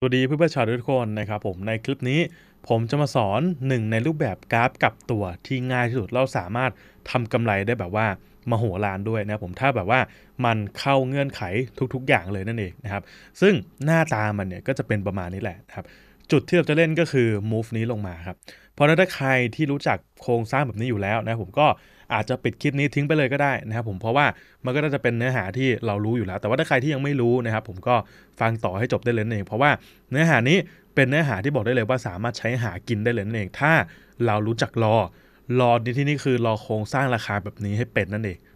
สวัสดีเพื่อนเพื่อนชาวทุกคนนะครับ ผมในคลิปนี้ ผมจะมาสอนหนึ่งในรูปแบบกราฟกับตัวที่ง่ายที่สุดเราสามารถทำกำไรได้แบบว่ามาโหรานด้วยนะผมถ้าแบบว่ามันเข้าเงื่อนไขทุก ๆ อย่างเลยนั่นเองนะครับซึ่งหน้าตามันเนี่ยก็จะเป็นประมาณนี้แหละนะครับจุดที่เราจะเล่นก็คือ move นี้ลงมาครับเพราะถ้าใครที่รู้จักโครงสร้างแบบนี้อยู่แล้วนะผมก็อาจจะปิดคลิปนี้ทิ้งไปเลยก็ได้นะครับผมเพราะว่ามันก็จะเป็นเนื้อหาที่เรารู้อยู่แล้ว แต่ว่าถ้าใครที่ยังไม่รู้นะครับผมก็ฟังต่อให้จบได้เลยนั่นเองเพราะว่าเนื้อหานี้เป็นเนื้อหาที่บอกได้เลยว่าสามารถใช้หากินได้เลยนั่นเอง ถ้าเรารู้จักรอรอในที่นี้คือรอโครงสร้างราคาแบบนี้ให้เป็นนั่นเอง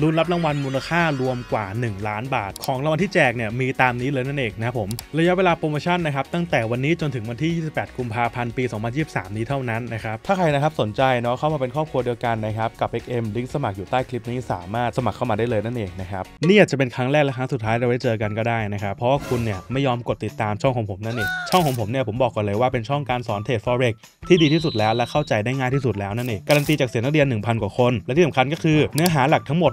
ลุ้นรับรางวัลมูลค่ารวมกว่า 1 ล้านบาท ของรางวัลที่แจกเนี่ยมีตามนี้เลยนั่นเองนะครับผม ระยะเวลาโปรโมชั่นนะครับ ตั้งแต่วันนี้จนถึงวันที่ 28 กุมภาพันธ์ปี2023นี้เท่านั้นนะครับถ้าใครนะครับสนใจเนาะเข้ามาเป็นครอบครัวเดียวกันนะครับกับ XM ลิงก์สมัครอยู่ใต้คลิปนี้สามารถสมัครเข้ามาได้เลยนั่นเองนะครับนี่อาจจะเป็นครั้งแรกและครั้งสุดท้ายเราได้เจอกันก็ได้นะครับเพราะว่าคุณเนี่ยไม่ยอมกดติดตามช่องของผมนั่นเองช่องของผมเนี่ยผมบอกก่อนเลยว่าเป็นช่องการสอนเทรด f ที่ดีที่สุดแล้ว และเข้าใจได้ง่ายที่สุดแล้วนั่นเองการันตีจากเสียงนักเรียน1,000กว่าคน และที่สำคัญก็คือ เนื้อหาหลักทั้งหมด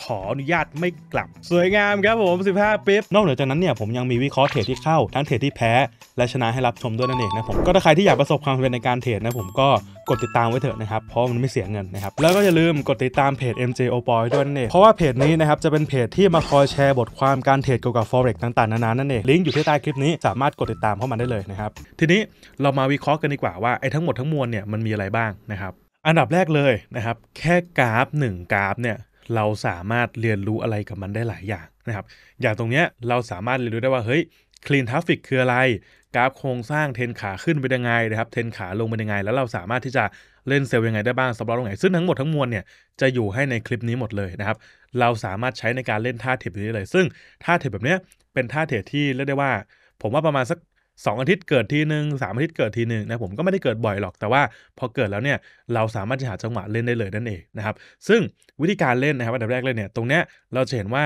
ขออนุญาตไม่กลับสวยงามครับผม 15ปิ๊บนอกเหนือจากนั้นเนี่ยผมยังมีวิเคราะห์เทรดที่เข้า ทั้งเทรดที่แพ้ และชนะให้รับชมด้วยนั่นเองนะผม ก็ถ้าใครที่อยากประสบความสำเร็จในการเทรดนะผมก็กดติดตามไว้เถอะนะครับ เพราะมันไม่เสียเงินนะครับ แล้วก็อย่าลืมกดติดตามเพจ MJ o p o y ด้วยนั่นเอง เพราะว่าเพจนี้นะครับจะเป็นเพจที่มาคอยแชร์บทความการเทรดเกี่ยวกับ forex ต่าง ๆนานานั่นเองลิงก์อยู่ที่ใต้คลิปนี้สามารถกดติดตามเข้ามาได้เลยนะครับทีนี้เรามาวิเคราะห์กันดีกว่าว่าไอ้ทั้งหมดทั้งมวลเนี่ยมันมีอะไรบ้างนะครับ อันดับแรกเลยนะครับแค่กราฟ1กราฟเนี่ยเราสามารถเรียนรู้อะไรกับมันได้หลายอย่างนะครับ อย่างตรงเนี้ยเราสามารถเรียนรู้ได้ว่าเฮ้ยคลีนทราฟฟิกคืออะไร กราฟโครงสร้างเทนขาขึ้นเป็นยังไงนะครับเทนขาลงเป็นยังไง แล้วเราสามารถที่จะเล่นเซลล์ยังไงได้บ้างสำหรับตรงไหนซึ่งทั้งหมดทั้งมวลเนี่ยจะอยู่ให้ในคลิปนี้หมดเลยนะครับเราสามารถใช้ในการเล่นท่าเทปนี้เลย ซึ่งท่าเทปแบบเนี้ยเป็นท่าเทปที่เรียกได้ว่า ผมว่าประมาณสักงอาทิตย์เกิดทีหนึ่งสามอาทิตย์เกิดทีหนึ่งนะผมก็ไม่ได้เกิดบ่อยหรอก แต่ว่าพอเกิดแล้วเนี่ยเราสามารถจะหาจังหวะเล่นได้เลยนั่นเองนะครับซึ่งวิธีการเล่นนะครับอันดับแรกเลยเนี่ยตรงเนี้ยเราจะเห็นว่า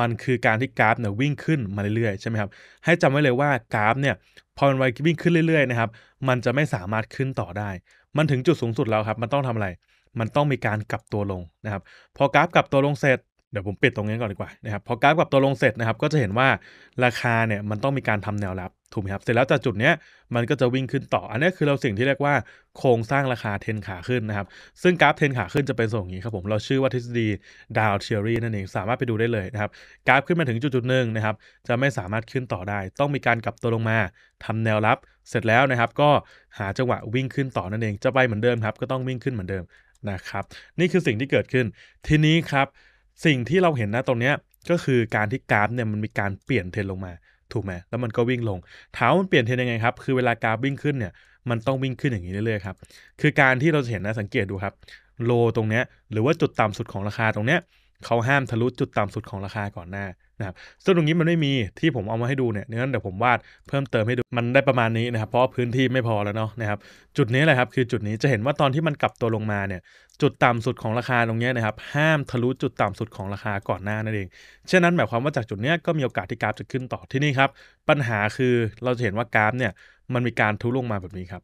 มันคือการที่กราฟเนี่ยวิ่งขึ้นมาเรื่อยๆใช่ไหมครับให้จำไว้เลยว่ากราฟเนี่ยพอมันวิ่งขึ้นเรื่อยๆนะครับมันจะไม่สามารถขึ้นต่อได้ มันถึงจุดสูงสุดแล้วครับมันต้องทำอะไรมันต้องมีการกลับตัวลงนะครับพอกราฟกลับตัวลงเสร็จเดี๋ยวผมปิดตรงนี้ก่อนดีกว่านะครับพอกราฟกลับตัวลงเสร็จนะครับก็จะเห็นว่า ราคาเนี่ยมันต้องมีการทำแนวรับถูกไหมครับ เสร็จแล้วจากจุดนี้มันก็จะวิ่งขึ้นต่อ อันนี้คือเราสิ่งที่เรียกว่าโครงสร้างราคาเทนขาขึ้นนะครับ ซึ่งกราฟเทนขาขึ้นจะเป็นทรงอย่างนี้ครับผม เราชื่อว่าทฤษฎีดาวเทียรีนั่นเอง สามารถไปดูได้เลยนะครับ กราฟขึ้นมาถึงจุดจุดหนึ่งนะครับ จะไม่สามารถขึ้นต่อได้ ต้องมีการกลับตัวลงมา ทำแนวรับ เสร็จแล้วนะครับก็หาจังหวะวิ่งขึ้นต่อนั่นเอง จะไปเหมือนเดิมครับ ก็ต้องวิ่งขึ้นเหมือนเดิมนะครับ นี่คือสิ่งที่เกิดขึ้น ทีนี้ครับ สิ่งที่เราเห็นนะตรงเนี้ยก็คือการที่กราฟเนี่ยมันมีการเปลี่ยนเทรนลงมาถูกไหมแล้วมันก็วิ่งลง เท้ามันเปลี่ยนเทรนยังไงครับ คือเวลากราฟวิ่งขึ้นเนี่ย มันต้องวิ่งขึ้นอย่างนี้เรื่อยๆครับ คือการที่เราจะเห็นนะสังเกตดูครับ โลตรงเนี้ย หรือว่าจุดต่ำสุดของราคาตรงเนี้ย เขาห้ามทะลุจุดต่ำสุดของราคาก่อนหน้านะครับซึ่งตรงนี้มันไม่มีที่ผมเอามาให้ดูเนี่ยงั้นเดี๋ยวผมวาดเพิ่มเติมให้ดู มันได้ประมาณนี้นะครับเพราะพื้นที่ไม่พอแล้วเนาะนะครับจุดนี้แหละครับ คือจุดนี้จะเห็นว่าตอนที่มันกลับตัวลงมาเนี่ยจุดต่ำสุดของราคาตรงนี้นะครับห้ามทะลุจุดต่ำสุดของราคาก่อนหน้านั่นเองเช่นนั้นหมายความว่าจากจุดนี้ก็มีโอกาสที่กราฟจะขึ้นต่อที่นี่ครับปัญหาคือเราจะเห็นว่ากราฟเนี่ยมันมีการทุลงมาแบบนี้ครับ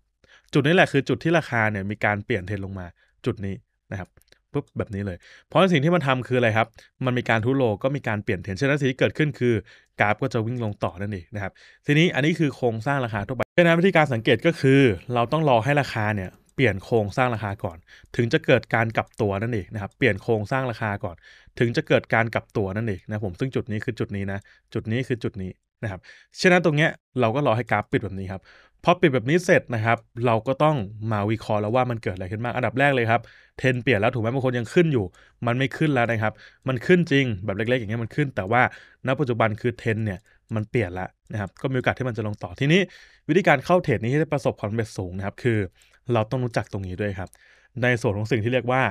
จุดนี้แหละคือจุดที่ราคาเนี่ยมีการเปลี่ยนเทรนลงมาจุดนี้นะครับุ๊บแบบนี้เลยเพราะสิ่งที่มันทำคืออะไรครับ มันมีการทุโลก็มีการเปลี่ยนเทนชันนั้นสิ่งที่เกิดขึ้นคือกราฟก็จะวิ่งลงต่อนั่นเองนะครับทีนี้อันนี้คือโครงสร้างราคาทั่วไปดังนั้นวิธีการสังเกตก็คือ เราต้องรอให้ราคาเนี่ยเปลี่ยนโครงสร้างราคาก่อน ถึงจะเกิดการกลับตัวนั่นเองนะครับเปลี่ยนโครงสร้างราคาก่อนถึงจะเกิดการกลับตัวนั่นเองนะผมซึ่งจุดนี้คือจุดนี้นะจุดนี้คือจุดนี้นะครับฉะนั้นตรงเนี้ยเราก็รอให้กราฟปิดแบบนี้ครับพอปิดแบบนี้เสร็จนะครับ เราก็ต้องมาวิเคราะห์แล้วว่ามันเกิดอะไรขึ้นบ้างอันดับแรกเลยครับเทนเปลี่ยนแล้วถูกไหมบางคนยังขึ้นอยู่ มันไม่ขึ้นแล้วนะครับ มันขึ้นจริงแบบเล็กๆ อย่างเงี้ยมันขึ้น แต่ว่าณปัจจุบันคือเทนเนี่ย มันเปลี่ยนละนะครับก็มีโอกาสที่มันจะลงต่อทีนี้วิธีการเข้าเทรดนี้ให้ได้ประสบความสำเร็จสูงนะครับคือเราต้องรู้จักตรงนี้ด้วยครับ ในส่วนของสิ่งที่เรียกว่า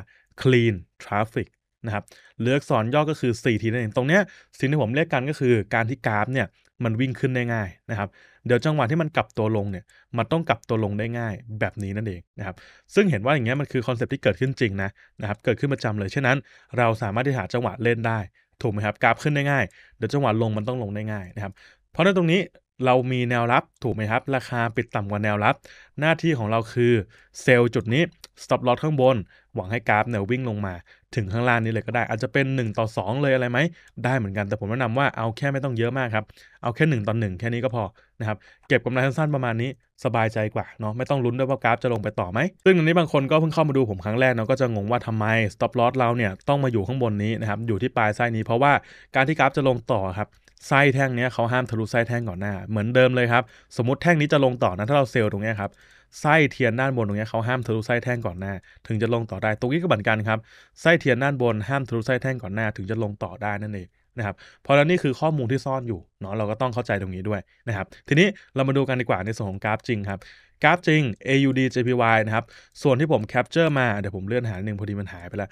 clean traffic นะครับเลือกสอนย่อก็คือ 4 ทีนั่นเองตรงเนี้ยสิ่งที่ผมเรียกกันก็คือการที่กราฟเนี่ยมันวิ่งขึ้นได้ง่ายนะครับเดี๋ยวจังหวะที่มันกลับตัวลงเนี่ยมันต้องกลับตัวลงได้ง่าย แบบนี้นั่นเองนะครับซึ่งเห็นว่าอย่างเงี้ยมันคือคอนเซปที่เกิดขึ้นจริงนะนะครับเกิดขึ้นประจำเลยเช่นนั้น เราสามารถที่หาจังหวะเล่นได้ ถูกไหมครับกราฟขึ้นได้ง่ายเดี๋ยวจังหวะลงมันต้องลงได้ง่ายนะครับเพราะในตรงนี้เรามีแนวรับถูกไหมครับ ราคาปิดต่ำกว่าแนวรับ หน้าที่ของเราคือเซลล์จุดนี้ stop loss ข้างบน หวังให้กราฟเนี่ยวิ่งลงมา ถึงข้างล่างนี้เลยก็ได้ อาจจะเป็น 1 ต่อ 2 เลยอะไรไหม ได้เหมือนกัน แต่ผมแนะนำว่าเอาแค่ไม่ต้องเยอะมากครับ เอาแค่ 1 ต่อ 1 แค่นี้ก็พอนะครับเก็บกำไรสั้นๆประมาณนี้สบายใจกว่าเนาะไม่ต้องลุ้นด้วยว่ากราฟจะลงไปต่อไหมซึ่งอันนี้บางคนก็เพิ่งเข้ามาดูผมครั้งแรกเนาะก็จะงงว่าทำไม stop loss เราเนี่ยต้องมาอยู่ข้างบนนี้นะครับอยู่ที่ปลายไส้นี้เพราะว่าการที่กราฟจะลงต่อครับไส้แท่งนี้เขาห้ามทะลุไส้แท่งก่อนหน้า เหมือนเดิมเลยครับสมมติแท่งนี้จะลงต่อนะถ้าเราเซลล์ตรงนี้ครับไส้เทียนด้านบนตรงนี้เขาห้ามทะลุไส้แท่งก่อนหน้า ถึงจะลงต่อได้ตรงนี้ก็เหมือนกันครับไส้เทียนด้านบนห้ามทะลุไส้แท่งก่อนหน้า ถึงจะลงต่อได้นั่นเองนะครับเพราะแล้วนี่คือข้อมูลที่ซ่อนอยู่เนาะเราก็ต้องเข้าใจตรงนี้ด้วยนะครับทีนี้เรามาดูกันดีกว่าในส่วนของกราฟจริงครับกราฟจริง AUD JPY นะครับส่วนที่ผมแคปเจอร์มาเดี๋ยวผมเลื่อนหาหนึ่งพอดีมันหายไปแล้ว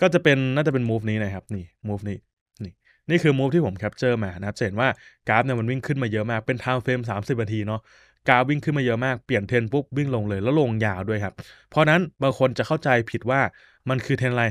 ก็จะเป็นน่าจะเป็น move นี้นะครับนี่ move นี้นี่นี่คือ move ที่ผมแคปเจอร์มานะครับเห็นว่ากราฟเนี่ยมันวิ่งขึ้นมาเยอะมากเป็น time frame 30นาทีเนาะกาวิ่งขึ้นมาเยอะมากเปลี่ยนเทรนปุ๊บวิ่งลงเลยแล้วลงยาวด้วยครับ เพราะนั้นบางคนจะเข้าใจผิดว่ามันคือเทรนอะไร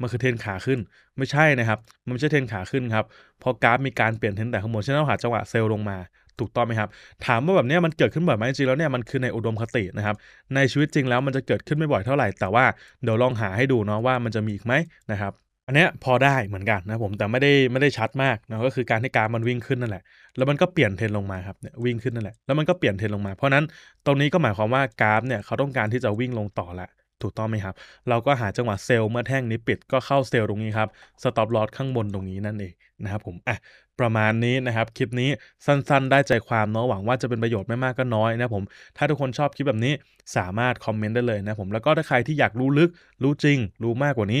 มันคือเทรนขาขึ้น ไม่ใช่นะครับ มันไม่ใช่เทรนขาขึ้นครับ พอกราฟมีการเปลี่ยน เทรนแต่ข้างบนเช่นเราหาจังหวะเซลล์ลงมา ถูกต้องไหมครับ ถามว่าแบบนี้มันเกิดขึ้นบ่อยไหมจริงแล้วเนี่ย มันคือในอุดมคตินะครับ ในชีวิตจริงแล้วมันจะเกิดขึ้นไม่บ่อยเท่าไหร่ แต่ว่าเดี๋ยวลองหาให้ดูเนาะว่ามันจะมีอีกไหมนะครับอันนี้พอได้เหมือนกันนะผมแต่ไม่ได้ไม่ได้ชัดมากนะก็คือการให้กราฟมันวิ่งขึ้นนั่นแหละ แล้วมันก็เปลี่ยนเทรนลงมาครับเนี่ยวิ่งขึ้นนั่นแหละแล้วมันก็เปลี่ยนเทรนลงมา เพราะนั้นตรงนี้ก็หมายความว่ากราฟเนี่ยเขาต้องการที่จะวิ่งลงต่อละถูกต้องไหมครับ เราก็หาจังหวะเซลล์เมื่อแท่งนี้ปิดก็เข้าเซลล์ตรงนี้ครับสต็อปลอสข้างบนตรงนี้นั่นเองนะครับผมอ่ะประมาณนี้นะครับคลิปนี้สั้น ๆ ได้ใจความเนาะหวังว่าจะเป็นประโยชน์ไม่มากก็น้อยนะผมถ้าทุกคนชอบคลิปแบบนี้สามารถคอมเมนต์ได้เลยนะผมแล้วก็ถ้าใครที่อยากรู้ลึกรู้จริงรู้มากกว่านี้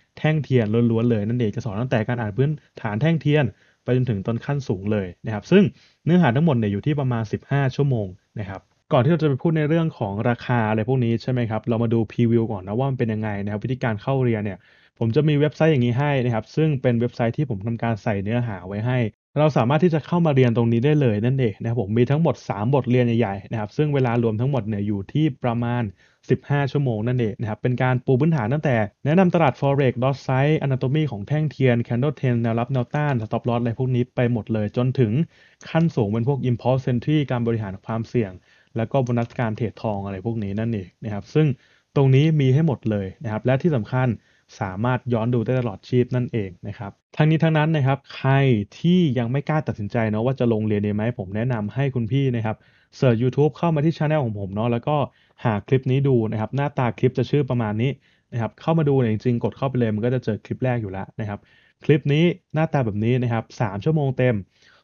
แท่งเทียนล้วนๆ เลยนั่นเองจะสอนตั้งแต่การอ่านพื้นฐานแท่งเทียน ไปจนถึงต้นขั้นสูงเลยนะครับซึ่งเนื้อหาทั้งหมดเนี่ยอยู่ที่ประมาณ 15 ชั่วโมงนะครับก่อนที่เราจะไปพูดในเรื่องของราคาอะไรพวกนี้ใช่ไหมครับเรามาดูพรีวิวก่อนนะว่ามันเป็นยังไงนะครับวิธีการเข้าเรียนเนี่ยผมจะมีเว็บไซต์อย่างนี้ให้นะครับซึ่งเป็นเว็บไซต์ที่ผมทำการใส่เนื้อหาไว้ให้ เราสามารถที่จะเข้ามาเรียนตรงนี้ได้เลยนั่นเองนะครับผมมีทั้งหมด 3 บทเรียนใหญ่ๆนะครับซึ่งเวลารวมทั้งหมดเนี่ยอยู่ที่ประมาณ15 ชั่วโมงนั่นเองนะครับเป็นการปูพื้นฐานตั้งแต่แนะนำตลาด forex ดอ t size a น a t o m y ของแท่งเทียน candle t น e n แนวรับแนวต้านสต็อปลอสอะไรพวกนี้ไปหมดเลย จนถึงขั้นสูงเป็นพวก impulse entry การบริหารความเสี่ยง แล้วก็บนัสการเทรดทองอะไรพวกนี้นั่นเองนะครับซึ่งตรงนี้มีให้หมดเลยนะครับและที่สำคัญสามารถย้อนดูได้ตลอดชีพนั่นเองนะครับทั้งนี้ทั้งนั้นนะครับใครที่ยังไม่กล้าตัดสินใจเนาะว่าจะลงเรียนดีไหมผมแนะนำให้คุณพี่นะครับเสิร์ช YouTube เข้ามาที่ช anel ของผมเนาะแล้วก็หาคลิปนี้ดูนะครับหน้าตาคลิปจะชื่อประมาณนี้นะครับเข้ามาดูเนี่ยจริงๆ กดเข้าไปเลย มันก็จะเจอคลิปแรกอยู่แล้วนะครับคลิปนี้หน้าตาแบบนี้นะครับสามชั่วโมงเต็ม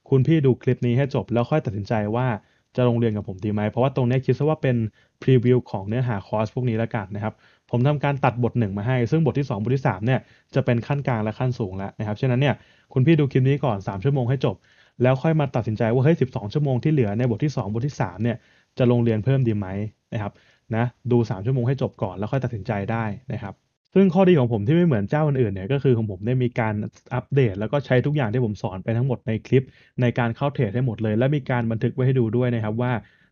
คุณพี่ดูคลิปนี้ให้จบ แล้วค่อยตัดสินใจว่าจะลงเรียนกับผมดีไหม เพราะว่าตรงนี้คิดซะว่าเป็นพรีวิวของเนื้อหาคอร์สพวกนี้แล้วกันนะครับผมทำการตัดบทหนึ่งมาให้ ซึ่งบทที่ 2 บทที่3เนี่ยจะเป็นขั้นกลางและขั้นสูงแล้วนะครับฉะนั้นเนี่ยคุณพี่ดูคลิปนี้ก่อน3ชั่วโมงให้จบแล้วค่อยมาตัดสินใจว่าเฮ้ยสิชั่วโมงที่เหลือในบทที่ 2 บทที่3เนี่ยจะลงเรียนเพิ่มดีไหมนะครับนะดู 3 ชั่วโมงให้จบก่อนแล้วค่อยตัดสินใจได้นะครับซึ่งข้อดีของผมที่ไม่เหมือนเจ้าอื่นๆเนี่ยก็คือของผมได้มีการอัปเดต แล้วก็ใช้ทุกอย่างที่ผมสอนไปทั้งหมดในคลิป ในการเข้าเทรดให้หมดเลย และมีการบันทึกไว้ให้ดูด้วยนะครับว่า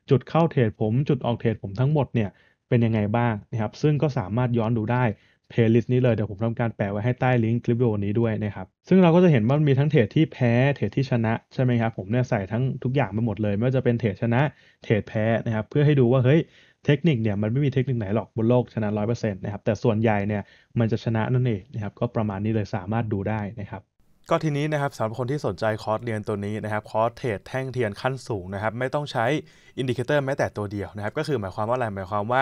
จุดเข้าเทรดผมจุดออกเทรดผมทั้งหมดเนี่ยเป็นยังไงบ้างนะครับซึ่งก็สามารถย้อนดูได้เพลย์ลิสต์นี้เลย เดี๋ยวผมทำการแปะไว้ให้ใต้ลิงก์คลิปวิดีโอนี้ด้วยนะครับ ซึ่งเราก็จะเห็นว่ามีทั้งเทรดที่แพ้ เทรดที่ชนะ ใช่ไหมครับ ผมเนี่ยใส่ทั้งทุกอย่างไปหมดเลย ไม่ว่าจะเป็นเทรดชนะ เทรดแพ้นะครับ เพื่อให้ดูว่าเฮ้ยเทคนิคเนี่ย มันไม่มีเทคนิคไหนหรอก บนโลกชนะร้อยเปอร์เซ็นต์นะครับ แต่ส่วนใหญ่เนี่ยมันจะชนะนั่นเองนะครับก็ประมาณนี้เลยสามารถดูได้นะครับก็ทีนี้นะครับสำหรับคนที่สนใจคอร์สเรียนตัวนี้นะครับคอร์สเทรดแท่งเทียนขั้นสูงนะครับไม่ต้องใช้อินดิเคเตอร์แม้แต่ตัวเดียวนะครับก็คือหมายความว่าอะไรหมายความว่า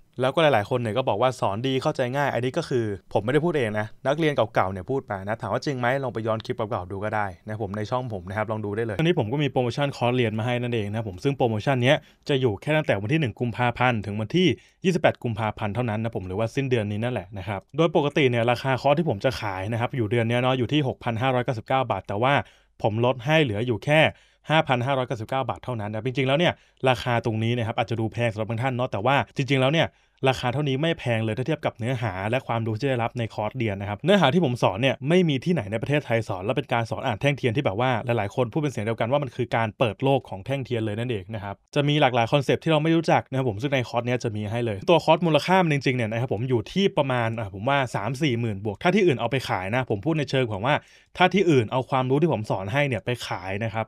แล้วก็หลาย ๆ คนเนี่ยก็บอกว่า สอนดีเข้าใจง่าย อันนี้ก็คือผมไม่ได้พูดเองนะ นักเรียนเก่า ๆ เนี่ยพูดมานะ ถามว่าจริงไหมลองไปย้อนคลิปเก่าๆดูก็ได้นะผมในช่องผมนะครับลองดูได้เลยตอนนี้ผมก็มีโปรโมชั่นคอร์สเรียนมาให้นั่นเองนะผมซึ่งโปรโมชั่นนี้จะอยู่แค่ตั้งแต่วันที่ 1 กุมภาพันธ์ ถึงวันที่ 28 กุมภาพันธ์เท่านั้นนะผมหรือว่าสิ้นเดือนนี้นั่นแหละนะครับโดยปกติเนี่ยราคาคอร์สที่ผมจะขายนะครับอยู่เดือนนี้เนาะอยู่ที่ 6,599 บาทแต่ว่าผมลดให้เหลืออยู่แค่5,599บาทเท่านั้นนะ จริงๆ แล้วเนี่ยราคาตรงนี้นะครับอาจจะดูแพงสำหรับบางท่านเนาะ แต่ว่าจริงๆแล้วเนี่ยราคาเท่านี้ไม่แพงเลยถ้าเทียบกับเนื้อหาและความรู้ที่ได้รับในคอร์สเรียนนะครับ เนื้อหาที่ผมสอนเนี่ย ไม่มีที่ไหนในประเทศไทยสอน และเป็นการสอนอ่านแท่งเทียนที่แบบว่าหลายๆ คนพูดเป็นเสียงเดียวกันว่ามันคือการเปิดโลกของแท่งเทียนเลยนั่นเองนะครับ จะมีหลากหลายคอนเซปที่เราไม่รู้จักนะครับผมซึ่งในคอร์สเนี้ยจะมีให้เลย ตัวคอร์สมูลค่ามันจริงๆ เนี่ยนะครับผมอยู่ที่ประมาณผมว่า 3 4มื่นบวก ถ้าที่อื่นเอาไปขายนะ ผมพูดในเชิงของว่า ถ้าที่อื่นเอาความรู้ที่ผมสอนให้เนี่ยไปขายนะครับ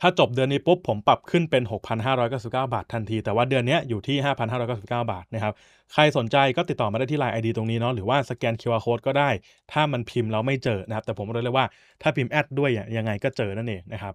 ถ้าจบเดือนนี้ปุ๊บ ผมปรับขึ้นเป็น 6,599 บาททันที แต่ว่าเดือนนี้อยู่ที่ 5,599 บาทนะครับ ใครสนใจก็ติดต่อมาได้ที่ไลน์ ID ตรงนี้เนาะหรือว่าสแกน QR Code ก็ได้ ถ้ามันพิมพ์เราไม่เจอนะครับ แต่ผมรู้เลยว่าถ้าพิมพ์แอดด้วยยังไงก็เจอนั่นเองนะครับ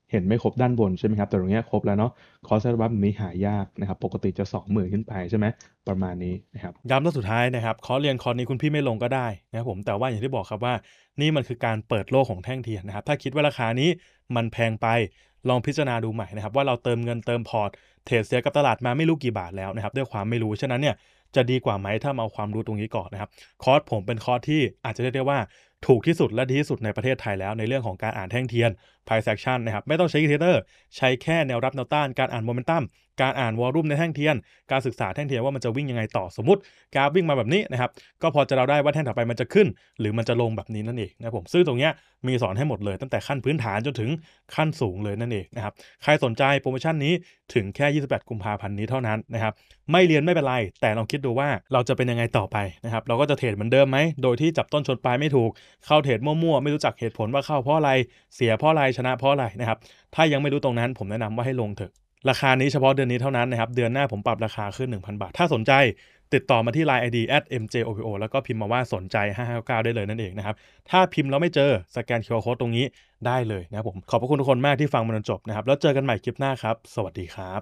เห็นไม่ครบด้านบนใช่ไหมครับแต่ตรงนี้ครบแล้วเนาะคอร์สอด์บั้มนี้หายากนะครับปกติจะ 2 0,000 ขึ้นไปใช่ไหมประมาณนี้นะครับย้ำตอนสุดท้ายนะครับคอร์สเรียนคอร์สนี้คุณพี่ไม่ลงก็ได้นะครับผมแต่ว่าอย่างที่บอกครับว่านี่มันคือการเปิดโลกของแท่งเทียนนะครับถ้าคิดว่าราคานี้มันแพงไปลองพิจารณาดูใหม่นะครับว่าเราเติมเงินเติมพอร์ตเทรดเสียกับตลาดมาไม่รู้กี่บาทแล้วนะครับด้วยความไม่รู้ฉะนั้นเนี่ยจะดีกว่าไหมถ้าเอาความรู้ตรงนี้ก่อนนะครับคอร์สผมเป็นคอร์สที่อาจจะเรียกได้ว่าถูกที่สุดและดีที่สุดในประเทศไทยแล้วในเรื่องของการอ่านแท่งเทียนไพ่เซ็กชันนะครับไม่ต้องใช้เทเตอร์ ใช้แค่แนวรับแนวต้านการอ่านโมเมนตัมการอ่านวอลลุ่มในแท่งเทียน การศึกษาแท่งเทียนว่ามันจะวิ่งยังไงต่อสมมติกราฟวิ่งมาแบบนี้ นะครับ ก็พอจะเราได้ว่าแท่งถัดไปมันจะขึ้น หรือมันจะลงแบบนี้นั่นเองนะผมซึ่งตรงเนี้ยมีสอนให้หมดเลย ตั้งแต่ขั้นพื้นฐานจนถึงขั้นสูงเลยนั่นเองนะครับใครสนใจโปรโมชั่นนี้ถึงแค่ 28กุมภาพันธ์นี้เท่านั้นนะครับไม่เรียนไม่เป็นไร แต่ลองคิดดูว่าเราจะเป็นยังไงต่อไปนะครับเราก็จะเทรดเหมือนเดิมไหมโดยที่จับต้นชนปลายไม่ถูกเข้าเทรดมั่วๆไม่รู้จักเหตุผลว่าเข้าเพราะอะไรเสียเพราะอะไรชนะเพราะอะไรนะครับถ้ายังไม่รู้ตรงนั้นผมแนะนำว่าให้ลงเถอะราคานี้เฉพาะเดือนนี้เท่านั้นนะครับ เดือนหน้าผมปรับราคาขึ้น 1,000 บาท ถ้าสนใจ ติดต่อมาที่ Line ID at mjopo แล้วก็พิมพ์มาว่าสนใจ 559 ได้เลยนั่นเองนะครับ ถ้าพิมพ์แล้วไม่เจอสแกน QR Code ตรงนี้ได้เลยนะครับผม ขอบพระคุณทุกคนมากที่ฟังมาจนจบนะครับ แล้วเจอกันใหม่คลิปหน้าครับ สวัสดีครับ